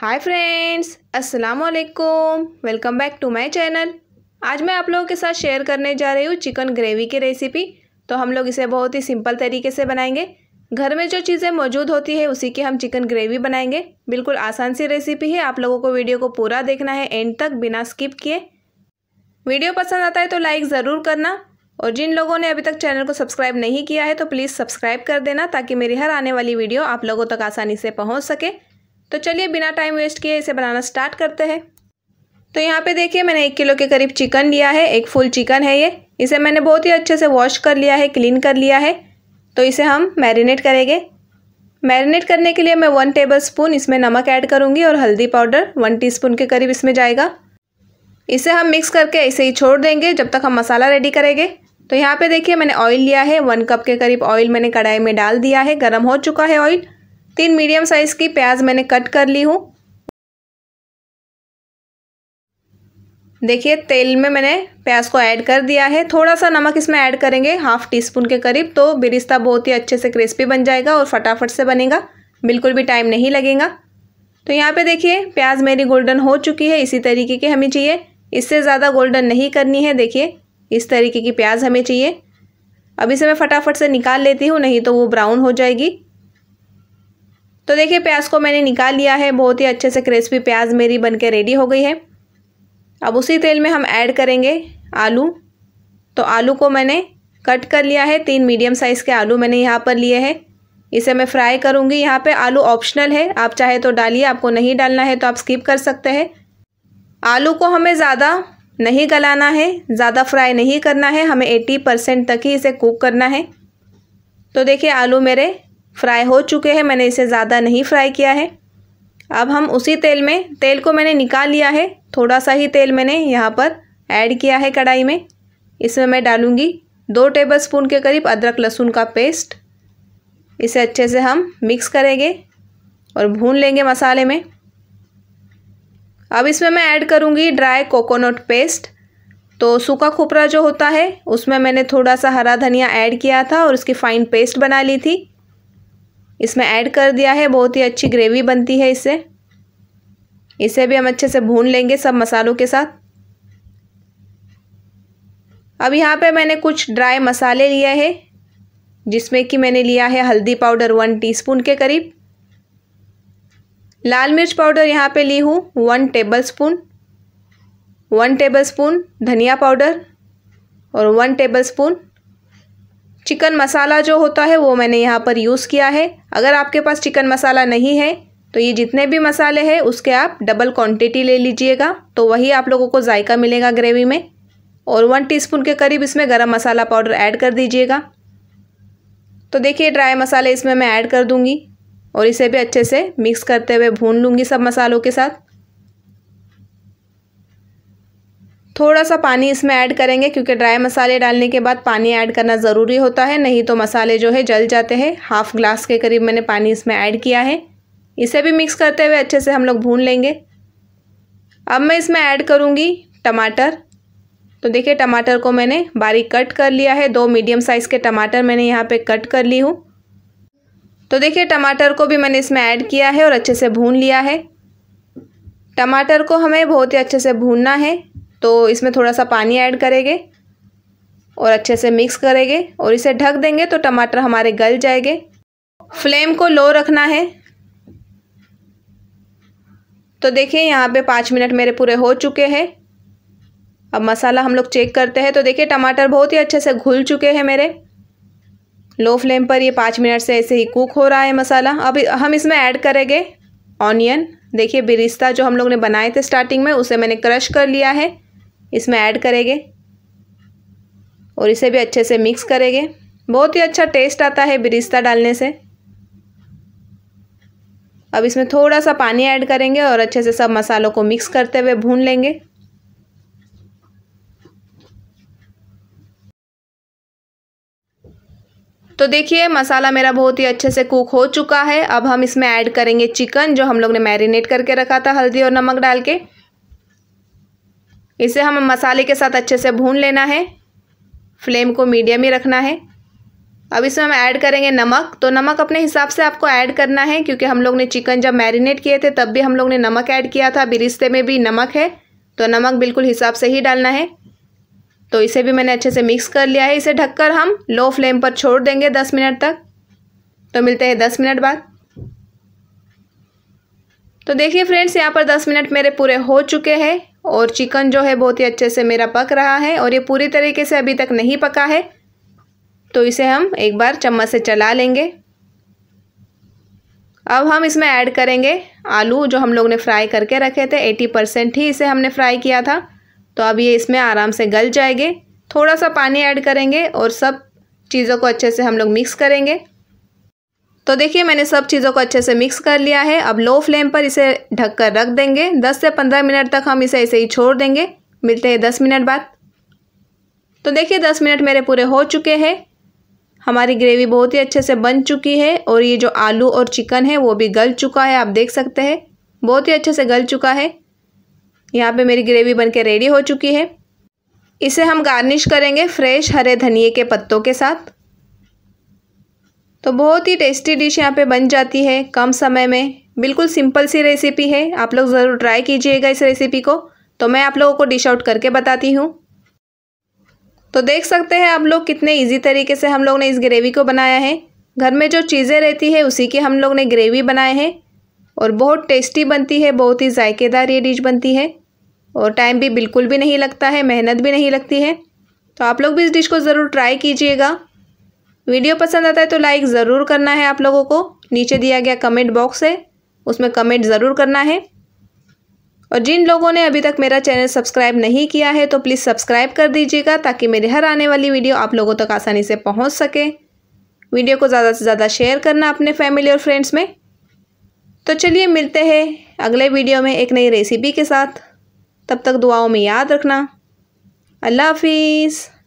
हाय friends अस्सलाम वालेकुम welcome back to my channel आज मैं आप लोगों के साथ शेयर करने जा रही हूँ चिकन ग्रेवी की रेसिपी तो हम लोग इसे बहुत ही सिंपल तरीके से बनाएंगे घर में जो चीज़ें मौजूद होती है उसी की हम चिकन ग्रेवी बनाएंगे बिल्कुल आसान सी रेसिपी है आप लोगों को वीडियो को पूरा देखना है एंड तक बिना स्किप किए वीडियो पसंद आता है तो लाइक ज़रूर करना और जिन लोगों ने अभी तक चैनल को सब्सक्राइब नहीं किया है तो प्लीज़ सब्सक्राइब कर देना ताकि मेरी हर आने वाली वीडियो आप लोगों तक आसानी से पहुँच सके तो चलिए बिना टाइम वेस्ट किए इसे बनाना स्टार्ट करते हैं तो यहाँ पे देखिए मैंने एक किलो के करीब चिकन लिया है एक फुल चिकन है ये इसे मैंने बहुत ही अच्छे से वॉश कर लिया है क्लीन कर लिया है तो इसे हम मैरिनेट करेंगे मैरिनेट करने के लिए मैं वन टेबल स्पून इसमें नमक ऐड करूँगी और हल्दी पाउडर वन टी के करीब इसमें जाएगा इसे हम मिक्स करके इसे ही छोड़ देंगे जब तक हम मसाला रेडी करेंगे तो यहाँ पे देखिए मैंने ऑयल लिया है वन कप के करीब ऑयल मैंने कढ़ाई में डाल दिया है गर्म हो चुका है ऑयल तीन मीडियम साइज़ की प्याज मैंने कट कर ली हूँ देखिए तेल में मैंने प्याज को ऐड कर दिया है थोड़ा सा नमक इसमें ऐड करेंगे हाफ टी स्पून के करीब तो बिरिस्ता बहुत ही अच्छे से क्रिस्पी बन जाएगा और फटाफट से बनेगा बिल्कुल भी टाइम नहीं लगेगा तो यहाँ पे देखिए प्याज मेरी गोल्डन हो चुकी है इसी तरीके की हमें चाहिए इससे ज़्यादा गोल्डन नहीं करनी है देखिए इस तरीके की प्याज हमें चाहिए अभी से मैं फटाफट से निकाल लेती हूँ नहीं तो वो ब्राउन हो जाएगी तो देखिए प्याज को मैंने निकाल लिया है बहुत ही अच्छे से क्रिस्पी प्याज मेरी बन के रेडी हो गई है अब उसी तेल में हम ऐड करेंगे आलू तो आलू को मैंने कट कर लिया है तीन मीडियम साइज़ के आलू मैंने यहाँ पर लिए हैं इसे मैं फ्राई करूँगी यहाँ पे आलू ऑप्शनल है आप चाहे तो डालिए आपको नहीं डालना है तो आप स्किप कर सकते हैं आलू को हमें ज़्यादा नहीं गलाना है ज़्यादा फ्राई नहीं करना है हमें एटी परसेंट तक ही इसे कुक करना है तो देखिए आलू मेरे फ्राई हो चुके हैं मैंने इसे ज़्यादा नहीं फ्राई किया है अब हम उसी तेल में तेल को मैंने निकाल लिया है थोड़ा सा ही तेल मैंने यहाँ पर ऐड किया है कढ़ाई में इसमें मैं डालूँगी दो टेबल स्पून के करीब अदरक लहसुन का पेस्ट इसे अच्छे से हम मिक्स करेंगे और भून लेंगे मसाले में अब इसमें मैं ऐड करूँगी ड्राई कोकोनट पेस्ट तो सूखा खोपरा जो होता है उसमें मैंने थोड़ा सा हरा धनिया ऐड किया था और उसकी फ़ाइन पेस्ट बना ली थी इसमें ऐड कर दिया है बहुत ही अच्छी ग्रेवी बनती है इससे इसे भी हम अच्छे से भून लेंगे सब मसालों के साथ अब यहाँ पे मैंने कुछ ड्राई मसाले लिए हैं जिसमें कि मैंने लिया है हल्दी पाउडर वन टीस्पून के करीब लाल मिर्च पाउडर यहाँ पे ली हूँ one tablespoon one tablespoon धनिया पाउडर और one tablespoon chicken masala जो होता है वो मैंने यहाँ पर यूज़ किया है अगर आपके पास चिकन मसाला नहीं है तो ये जितने भी मसाले हैं उसके आप डबल क्वांटिटी ले लीजिएगा तो वही आप लोगों को जायका मिलेगा ग्रेवी में और वन टीस्पून के करीब इसमें गरम मसाला पाउडर ऐड कर दीजिएगा तो देखिए ड्राई मसाले इसमें मैं ऐड कर दूंगी और इसे भी अच्छे से मिक्स करते हुए भून लूँगी सब मसालों के साथ थोड़ा सा पानी इसमें ऐड करेंगे क्योंकि ड्राई मसाले डालने के बाद पानी ऐड करना ज़रूरी होता है नहीं तो मसाले जो है जल जाते हैं हाफ़ ग्लास के करीब मैंने पानी इसमें ऐड किया है इसे भी मिक्स करते हुए अच्छे से हम लोग भून लेंगे अब मैं इसमें ऐड करूँगी टमाटर तो देखिए टमाटर को मैंने बारीक कट कर लिया है दो मीडियम साइज़ के टमाटर मैंने यहाँ पर कट कर ली हूँ तो देखिए टमाटर को भी मैंने इसमें ऐड किया है और अच्छे से भून लिया है टमाटर को हमें बहुत ही अच्छे से भूनना है तो इसमें थोड़ा सा पानी ऐड करेंगे और अच्छे से मिक्स करेंगे और इसे ढक देंगे तो टमाटर हमारे गल जाएंगे फ्लेम को लो रखना है तो देखिए यहाँ पे पाँच मिनट मेरे पूरे हो चुके हैं अब मसाला हम लोग चेक करते हैं तो देखिए टमाटर बहुत ही अच्छे से घुल चुके हैं मेरे लो फ्लेम पर ये पाँच मिनट से ऐसे ही कुक हो रहा है मसाला अब हम इसमें ऐड करेंगे ऑनियन देखिए बिरिस्ता जो हम लोग ने बनाए थे स्टार्टिंग में उसे मैंने क्रश कर लिया है इसमें ऐड करेंगे और इसे भी अच्छे से मिक्स करेंगे बहुत ही अच्छा टेस्ट आता है बिरिस्ता डालने से अब इसमें थोड़ा सा पानी ऐड करेंगे और अच्छे से सब मसालों को मिक्स करते हुए भून लेंगे तो देखिए मसाला मेरा बहुत ही अच्छे से कुक हो चुका है अब हम इसमें ऐड करेंगे चिकन जो हम लोग ने मैरिनेट करके रखा था हल्दी और नमक डाल के इसे हमें मसाले के साथ अच्छे से भून लेना है फ्लेम को मीडियम ही रखना है अब इसमें हम ऐड करेंगे नमक तो नमक अपने हिसाब से आपको ऐड करना है क्योंकि हम लोग ने चिकन जब मैरिनेट किए थे तब भी हम लोग ने नमक ऐड किया था अभी रिश्ते में भी नमक है तो नमक बिल्कुल हिसाब से ही डालना है तो इसे भी मैंने अच्छे से मिक्स कर लिया है इसे ढककर हम लो फ्लेम पर छोड़ देंगे दस मिनट तक तो मिलते हैं दस मिनट बाद तो देखिए फ्रेंड्स यहाँ पर दस मिनट मेरे पूरे हो चुके हैं और चिकन जो है बहुत ही अच्छे से मेरा पक रहा है और ये पूरी तरीके से अभी तक नहीं पका है तो इसे हम एक बार चम्मच से चला लेंगे अब हम इसमें ऐड करेंगे आलू जो हम लोग ने फ्राई करके रखे थे एटी परसेंट ही इसे हमने फ्राई किया था तो अब ये इसमें आराम से गल जाएंगे थोड़ा सा पानी ऐड करेंगे और सब चीज़ों को अच्छे से हम लोग मिक्स करेंगे तो देखिए मैंने सब चीज़ों को अच्छे से मिक्स कर लिया है अब लो फ्लेम पर इसे ढक कर रख देंगे दस से पंद्रह मिनट तक हम इसे ऐसे ही छोड़ देंगे मिलते हैं दस मिनट बाद तो देखिए दस मिनट मेरे पूरे हो चुके हैं हमारी ग्रेवी बहुत ही अच्छे से बन चुकी है और ये जो आलू और चिकन है वो भी गल चुका है आप देख सकते हैं बहुत ही अच्छे से गल चुका है यहाँ पर मेरी ग्रेवी बन रेडी हो चुकी है इसे हम गार्निश करेंगे फ्रेश हरे धनिए के पत्तों के साथ तो बहुत ही टेस्टी डिश यहाँ पे बन जाती है कम समय में बिल्कुल सिंपल सी रेसिपी है आप लोग ज़रूर ट्राई कीजिएगा इस रेसिपी को तो मैं आप लोगों को डिश आउट करके बताती हूँ तो देख सकते हैं आप लोग कितने इजी तरीके से हम लोग ने इस ग्रेवी को बनाया है घर में जो चीज़ें रहती है उसी की हम लोग ने ग्रेवी बनाए हैं और बहुत टेस्टी बनती है बहुत ही जायकेदार ये डिश बनती है और टाइम भी बिल्कुल भी नहीं लगता है मेहनत भी नहीं लगती है तो आप लोग भी इस डिश को ज़रूर ट्राई कीजिएगा वीडियो पसंद आता है तो लाइक ज़रूर करना है आप लोगों को नीचे दिया गया कमेंट बॉक्स है उसमें कमेंट ज़रूर करना है और जिन लोगों ने अभी तक मेरा चैनल सब्सक्राइब नहीं किया है तो प्लीज़ सब्सक्राइब कर दीजिएगा ताकि मेरी हर आने वाली वीडियो आप लोगों तक आसानी से पहुंच सके वीडियो को ज़्यादा से ज़्यादा शेयर करना अपने फैमिली और फ्रेंड्स में तो चलिए मिलते हैं अगले वीडियो में एक नई रेसिपी के साथ तब तक दुआओं में याद रखना अल्लाह हाफिज़